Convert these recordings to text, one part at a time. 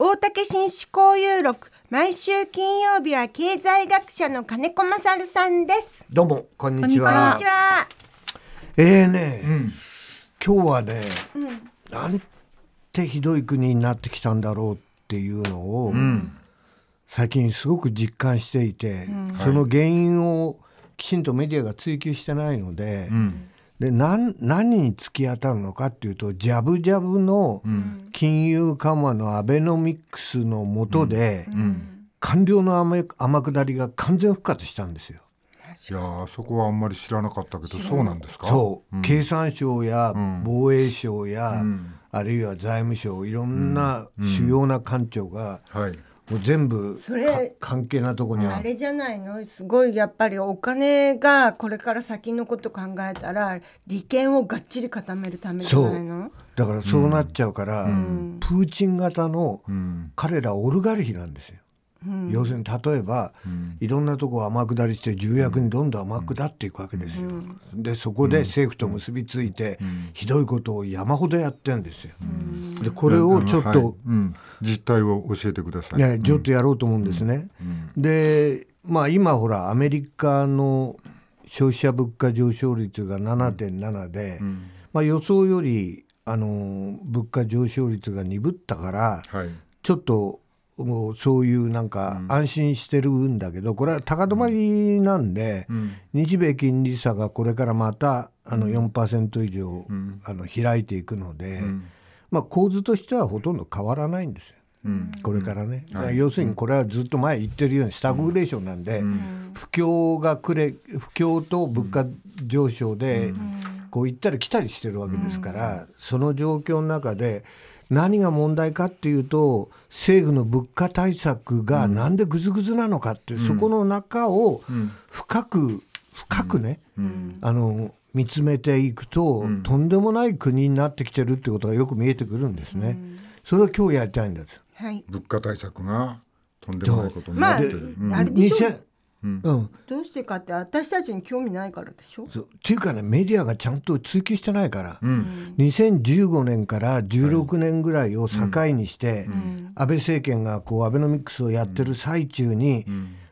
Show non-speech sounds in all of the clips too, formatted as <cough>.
大竹紳士交友録毎週金曜日は経済学者の金子勝さんですどうもこんにちはええー、ね、うん、今日はね、うん、なんてひどい国になってきたんだろうっていうのを、うん、最近すごく実感していて、うん、その原因をきちんとメディアが追求してないので、うんで何何に突き当たるのかっていうとジャブジャブの金融緩和のアベノミクスの下で、うんうん、官僚の天下りが完全復活したんですよ。いやそこはあんまり知らなかったけどそうなんですかそう、うん、経産省や防衛省や、あるいは財務省いろんな主要な官庁が、はいもう全部それ関係なとこにあれじゃないのすごいやっぱりお金がこれから先のこと考えたら利権をがっちり固めるためじゃないのだからそうなっちゃうから、うん、プーチン型の彼らオルガルヒなんですよ。うん、要するに例えば、うん、いろんなとこを天下りして重役にどんどん天下っていくわけですよ。でそこで政府と結びついて、ひどいことを山ほどやってんですよ。でこれをちょっと、はい、実態を教えてください。ねちょっとやろうと思うんですね。でまあ今ほらアメリカの消費者物価上昇率が7.7で、まあ、予想よりあの物価上昇率が鈍ったから、はい、ちょっともうそういうなんか安心してるんだけど、これは高止まりなんで、日米金利差がこれからまたあの4%以上、あの開いていくので、まあ、構図としてはほとんど変わらないんですよ。これからね、要するにこれはずっと前言ってるようにスタグレーションなんで、不況がくれ不況と物価上昇で、こう行ったり来たりしてるわけですから、その状況の中で何が問題かっていうと政府の物価対策がなんでぐずぐずなのかっていう、うん、そこの中を深く深くね、うん、あの見つめていくと、とんでもない国になってきてるってことがよく見えてくるんですね。それを今日やりたいんです。はい、物価対策がとんでもないことになってる。うんどうしてかって私たちに興味ないからでしょうっていうかねメディアがちゃんと追求してないから、うん、2015年から16年ぐらいを境にして、安倍政権がこうアベノミクスをやってる最中に、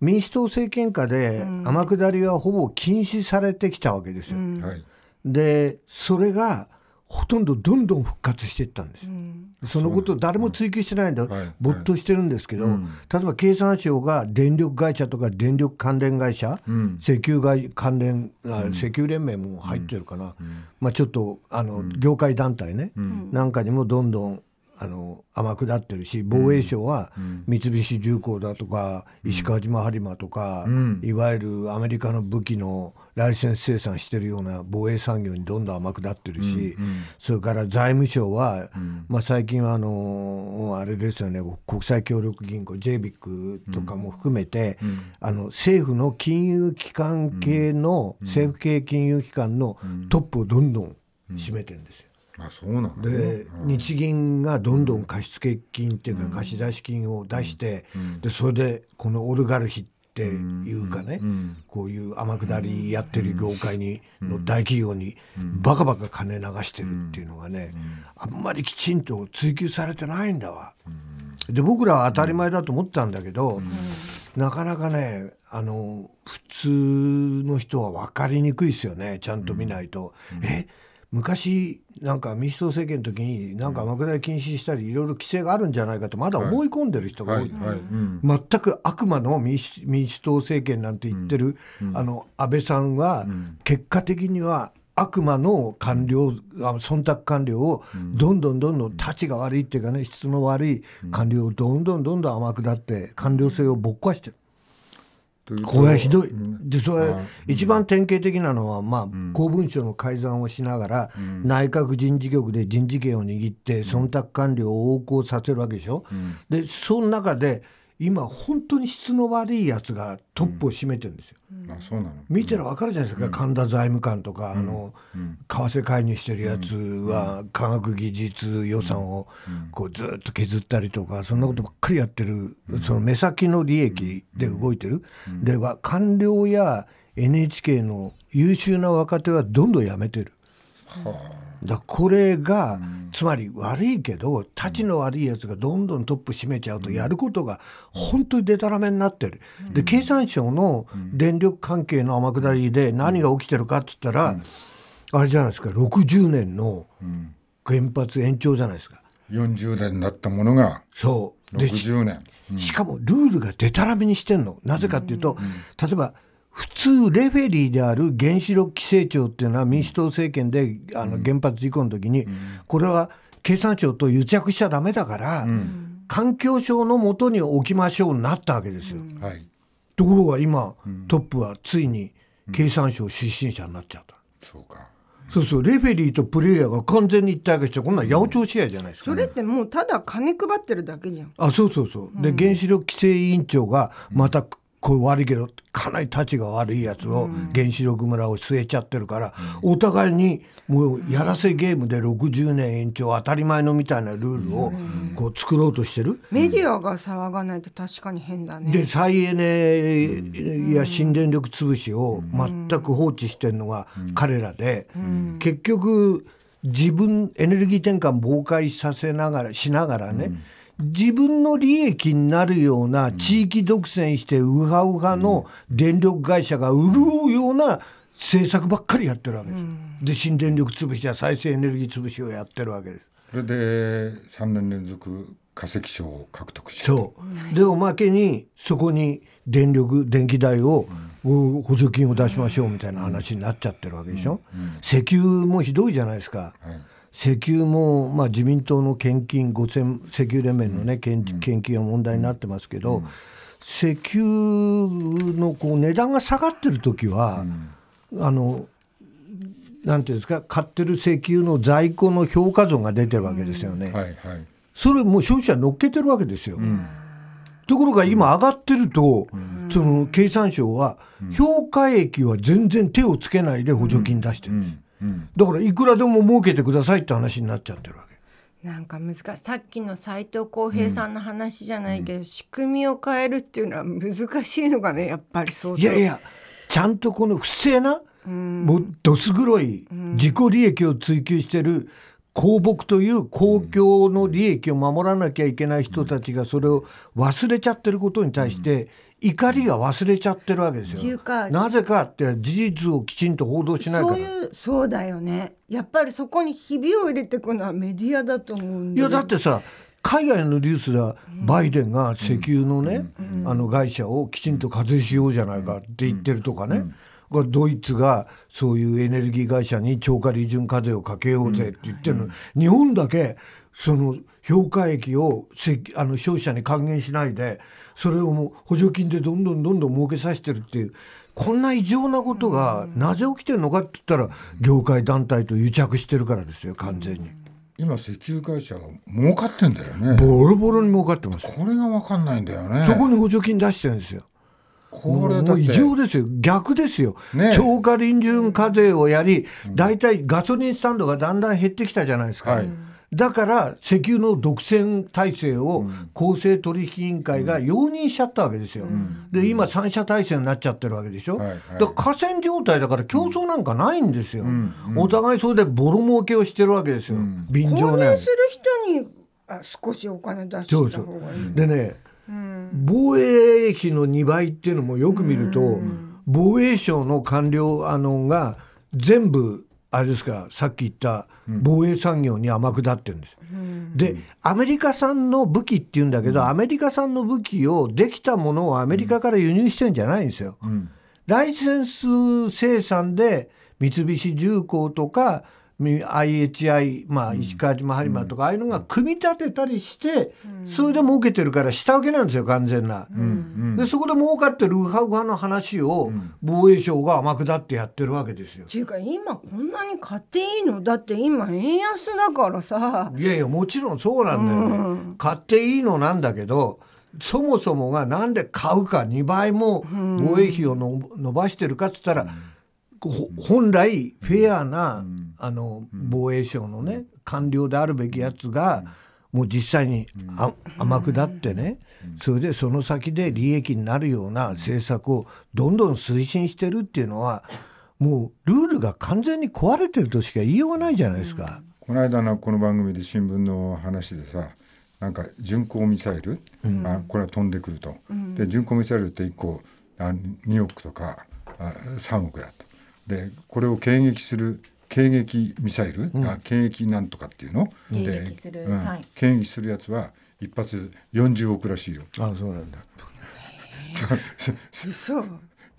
民主党政権下で天下りはほぼ禁止されてきたわけですよ。でそれがほとんどどんどん復活していったんですうん、そのこと誰も追求してないんだ、うん、没頭してるんですけど、はいはい、例えば経産省が電力会社とか電力関連会社、うん、石油外関連、石油連盟も入ってるかな、まあ、ちょっとあの、業界団体ね、なんかにもどんどんあの天下ってるし防衛省は三菱重工だとか、うん、石川島播磨とか、うん、いわゆるアメリカの武器のライセンス生産してるような防衛産業にどんどん甘くなってるし、うんうん、それから財務省は、うん、まあ、最近はあのあれですよね国際協力銀行 JBIC とかも含めて、うん、あの政府の金融機関系の、うん、政府系金融機関のトップをどんどん占めてるんですよ。あそうなんで、日銀がどんどん貸付金っていうか貸出金を出して、うん、でそれでこのオルガルヒっていうかね、うん、こういう天下りやってる業界に、の大企業にバカバカ金流してるっていうのがね、あんまりきちんと追求されてないんだわ。で僕らは当たり前だと思ったんだけど、なかなかねあの普通の人は分かりにくいですよねちゃんと見ないと。うん、え昔なんか民主党政権の時になんか爆大禁止したりいろいろ規制があるんじゃないかとまだ思い込んでる人が多い、全く悪魔の民主民主党政権なんて言ってる、あの安倍さんは結果的には悪魔の官僚忖度官僚をどんどんどんどんたちが悪いっていうかね質の悪い官僚をどんどんどんどん甘くなって官僚性をぼっ壊してる。これはひどい、でそれ、一番典型的なのは、まあ、公文書の改ざんをしながら、内閣人事局で人事権を握って、忖度官僚を横行させるわけでしょ、でその中で、今本当に質の悪いやつがトップを占めてるんですよ。うん、見てるわかるじゃないですか、うん、神田財務官とか、うん、あの、為替介入してるやつは、科学技術予算をこうずっと削ったりとかそんなことばっかりやってる、その目先の利益で動いてる、では官僚や NHK の優秀な若手はどんどん辞めてる。はあだこれが、つまり悪いけどたちの悪いやつがどんどんトップ占めちゃうとやることが本当にでたらめになってる。で経産省の電力関係の天下りで何が起きてるかっつったら、あれじゃないですか60年の原発延長じゃないですか。40年だったものがそうでし,、かもルールがでたらめにしてんのなぜかっていうと、例えば普通レフェリーである原子力規制庁っていうのは民主党政権であの原発事故の時に、これは経産省と癒着しちゃだめだから、環境省のもとに置きましょうになったわけですよ。はい、ところが今、トップはついに経産省出身者になっちゃった。そうかそうそうレフェリーとプレイヤーが完全に一体化してこんな八百長試合じゃないですか、ね、それってもうただ金配ってるだけじゃんあそうそうそう、で原子力規制委員長がまたこれ悪いけどかなりたちが悪いやつを原子力村を据えちゃってるから、お互いにもうやらせゲームで60年延長当たり前のみたいなルールをこう作ろうとしてる、メディアが騒がないと確かに変だねで再エネや新電力潰しを全く放置してるのが彼らで、結局自分エネルギー転換妨害させながらしながらね、自分の利益になるような地域独占してウハウハの電力会社が潤うような政策ばっかりやってるわけです。で新電力潰しや再生エネルギー潰しをやってるわけです。それで3年連続化石賞を獲得してそうでおまけにそこに電力電気代を補助金を出しましょうみたいな話になっちゃってるわけでしょ、石油もひどいじゃないですか、はい石油も、まあ、自民党の献金5000石油連盟のね、献献金が問題になってますけど、石油のこう値段が下がってる時は、あのなんていうんですか買ってる石油の在庫の評価損が出てるわけですよね、はいはい、それもう消費者乗っけてるわけですよ、うん、ところが今上がってると、うん、その経産省は評価益は全然手をつけないで補助金出してるんです、うんうん、だからいくらでも儲けてくださいって話になっちゃってるわけ。なんか難しいさっきの斎藤浩平さんの話じゃないけど、うん、仕組みを変えるっていうのは難しいのかねやっぱりそういやいやちゃんとこの不正な、うん、もうどす黒い自己利益を追求してる公僕という公共の利益を守らなきゃいけない人たちがそれを忘れちゃってることに対して、うん怒りが忘れちゃってるわけですよ。なぜかって事実をきちんと報道しないから。そういうそうだよね。やっぱりそこにひびを入れてくのはメディアだと思うんだいやだってさ海外のニュースではバイデンが石油のね、うんあの会社をきちんと課税しようじゃないかって言ってるとかね。がドイツがそういうエネルギー会社に超過利潤課税をかけようぜって言ってるの、うん、日本だけその評価益をあの消費者に還元しないでそれをもう補助金でどんどんどんどん儲けさせてるっていうこんな異常なことがなぜ起きてるのかって言ったら業界団体と癒着してるからですよ完全に。今石油会社儲かってんだよねボロボロに儲かってますこれが分かんないんだよねそこに補助金出してるんですよこれもう異常ですよ、逆ですよ、ね、超過臨運課税をやり、大体ガソリンスタンドがだんだん減ってきたじゃないですか、はいだから石油の独占体制を公正取引委員会が容認しちゃったわけですよ。で今3社体制になっちゃってるわけでしょ。はいはい、だから河川状態だから競争なんかないんですよ。お互いそれでボロ儲けをしてるわけですよ。便乗ね。する人に少しお金出してた方がいい。でね、防衛費の2倍っていうのもよく見ると、防衛省の官僚あのが全部あれですかさっき言った防衛産業に天下ってるんです、うん、でアメリカ産の武器っていうんだけど、うん、アメリカ産の武器をできたものをアメリカから輸入してるんじゃないんですよ。うん、ライセンス生産で三菱重工とか IHI、まあ、石川島播磨とか、ああいうのが組み立てたりして、それで儲けてるから下請けなんですよ完全な、でそこで儲かってるウハウハの話を防衛省が天下ってやってるわけですよ。っていうか今こんなに買っていいのだって今円安だからさいやいやもちろんそうなんだよね、買っていいのなんだけどそもそもがなんで買うか2倍も防衛費をの、伸ばしてるかっつったら、本来フェアなあの防衛省のね、官僚であるべきやつが、もう実際に、天下ってね、それでその先で利益になるような政策をどんどん推進してるっていうのはもうルールが完全に壊れてるとしか言いようがないじゃないですか。この間のこの番組で新聞の話でさなんか巡航ミサイル、うん、あこれは飛んでくると、うん、で巡航ミサイルって1個あ2億とかあ3億だとでこれを迎撃する迎撃ミサイルが迎撃なんとかっていうの、で、うん、迎撃するやつは一発40億らしいよ。あそうなんだ <laughs>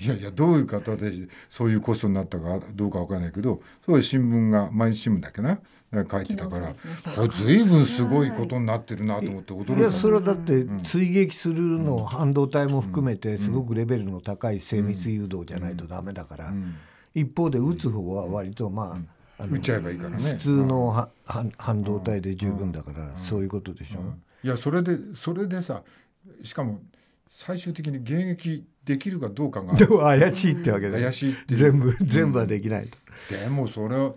いやいやどういう方でそういうコストになったかどうかわからないけどそう新聞が毎日新聞だけな書いてたから、これ随分すごいことになってるなと思って驚いたそれはだって追撃するの、半導体も含めてすごくレベルの高い精密誘導じゃないとダメだから。うんうん一方で打つ方は割とまあ、うん、打っちゃえばいいからね普通のうん、半導体で十分だから、そういうことでしょ、うん、いやそれでそれでさしかも最終的に現役できるかどうかがでも怪しいってわけだ怪しいって全部全部はできないと、でもそれは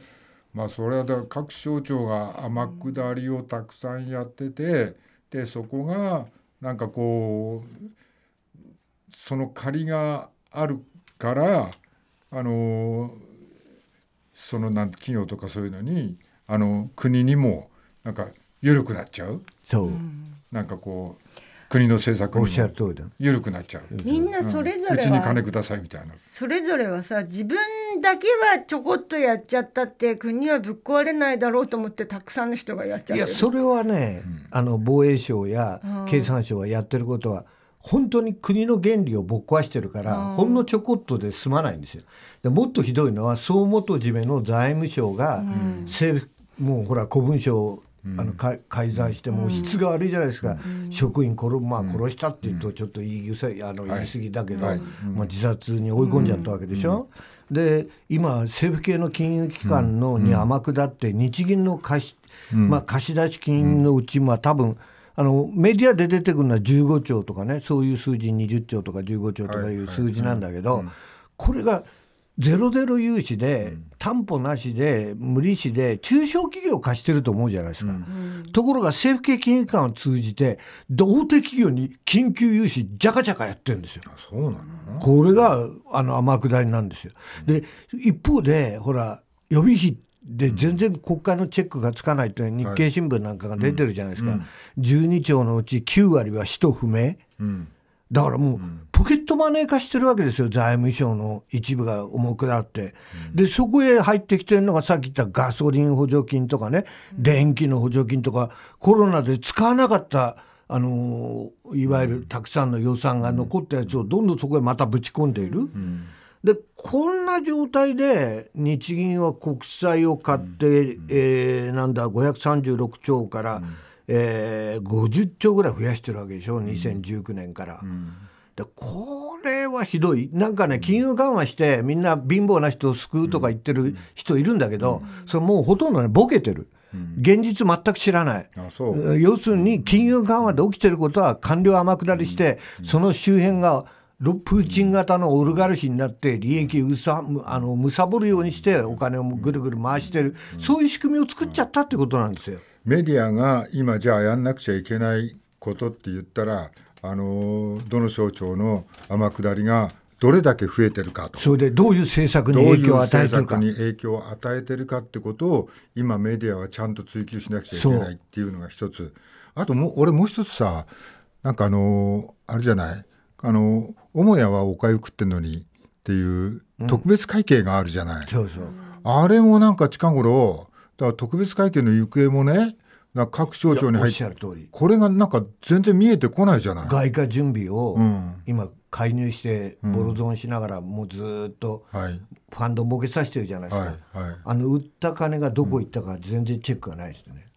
まあそれはだ各省庁が天下りをたくさんやっててでそこがなんかこうその借りがあるからあのそのなん企業とかそういうのにあの国にもなんか緩くなっちゃうそうなんかこう国の政策に緩くなっちゃうみんなそれぞれ、うちに金くださいみたいなそれぞれはさ自分だけはちょこっとやっちゃったって国はぶっ壊れないだろうと思ってたくさんの人がやっちゃっいやそれはね、うん、あの防衛省や経産省はやってることは、うん本当に国の原理をぶっ壊してるから、ほんのちょこっとで済まないんですよ。でもっとひどいのは総元締めの財務省が政府、もうほら古文書あの改ざんしても質が悪いじゃないですか、職員殺,、まあ、殺したっていうとちょっと言いあの言い過ぎだけど、まあ、自殺に追い込んじゃったわけでしょ。で今政府系の金融機関のに天下って日銀の貸し,、まあ、貸し出し金のうち、まあ、多分あのメディアで出てくるのは15兆とかねそういう数字20兆とか15兆とかいう数字なんだけど、これがゼロゼロ融資で、担保なしで無利子で中小企業を貸してると思うじゃないですか、うん、ところが政府系金融機関を通じて大手企業に緊急融資じゃかじゃかやってるんですよそうなのこれがあの天下りなんですよ、で一方でほら予備費で全然国会のチェックがつかないという日経新聞なんかが出てるじゃないですか、はいうん、12兆のうち9割は使途不明、うん、だからもうポケットマネー化してるわけですよ財務省の一部が重くなって、うん、でそこへ入ってきてるのがさっき言ったガソリン補助金とかね電気の補助金とかコロナで使わなかったあのいわゆるたくさんの予算が残ったやつをどんどんそこへまたぶち込んでいる。うんでこんな状態で日銀は国債を買って、うん、えー、なんだ536兆から、うん、えー、50兆ぐらい増やしてるわけでしょ2019年から。うん、でこれはひどいなんかね金融緩和してみんな貧乏な人を救うとか言ってる人いるんだけど、それもうほとんどねボケてる。現実全く知らない、要するに金融緩和で起きてることは官僚天下りして、その周辺がプーチン型のオルガルヒになって利益をあの貪るようにしてお金をぐるぐる回してるそういう仕組みを作っちゃったってことなんですよ。メディアが今じゃあやんなくちゃいけないことって言ったらあのどの省庁の天下りがどれだけ増えてるかとそれでどういう政策に影響を与えてるかどういう政策に影響を与えてるかってことを今メディアはちゃんと追求しなくちゃいけないっていうのが一つあとも俺もう一つさなんかあのあれじゃないあの母屋はおかゆ食ってんのにっていう特別会計があるじゃない、うん、そうそうあれもなんか近頃だから特別会計の行方もね各省庁に入ってこれがなんか全然見えてこないじゃない外貨準備を今介入してボロ損しながらもうずっとファンド儲けさせてるじゃないですか、あの売った金がどこ行ったか全然チェックがないですね、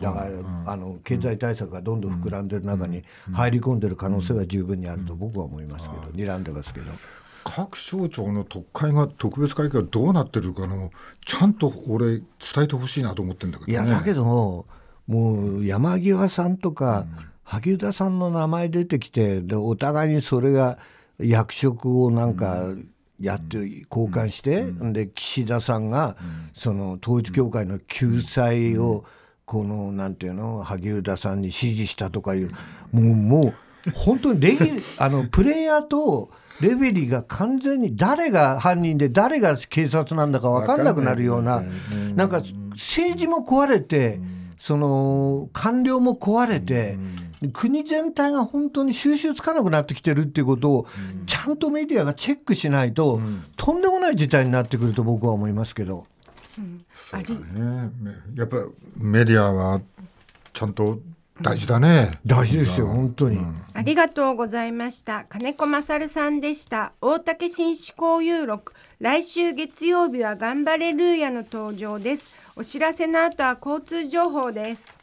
だから、うん、あの経済対策がどんどん膨らんでる中に入り込んでる可能性は十分にあると僕は思いますけど、うん、睨んでますけど。各省庁の特会が特別会議がどうなってるかのちゃんと俺伝えてほしいなと思ってんだけど、ね、いやだけどもう山際さんとか萩生田さんの名前出てきてでお互いにそれが役職をなんかやって交換して、で岸田さんがその統一教会の救済を、うんこのなんていうの萩生田さんに支持したとかいうもうもう本当にレギ <laughs> あのプレイヤーとレベリーが完全に誰が犯人で誰が警察なんだか分かんなくなるようななんか政治も壊れてその官僚も壊れて。国全体が本当に収拾つかなくなってきてるっていうことを、ちゃんとメディアがチェックしないと、とんでもない事態になってくると僕は思いますけど。そうだねやっぱりメディアはちゃんと大事だね、うん、大事ですよ本当に、うん、ありがとうございました金子勝さんでした大竹紳士交友録来週月曜日は頑張れルーヤの登場ですお知らせの後は交通情報です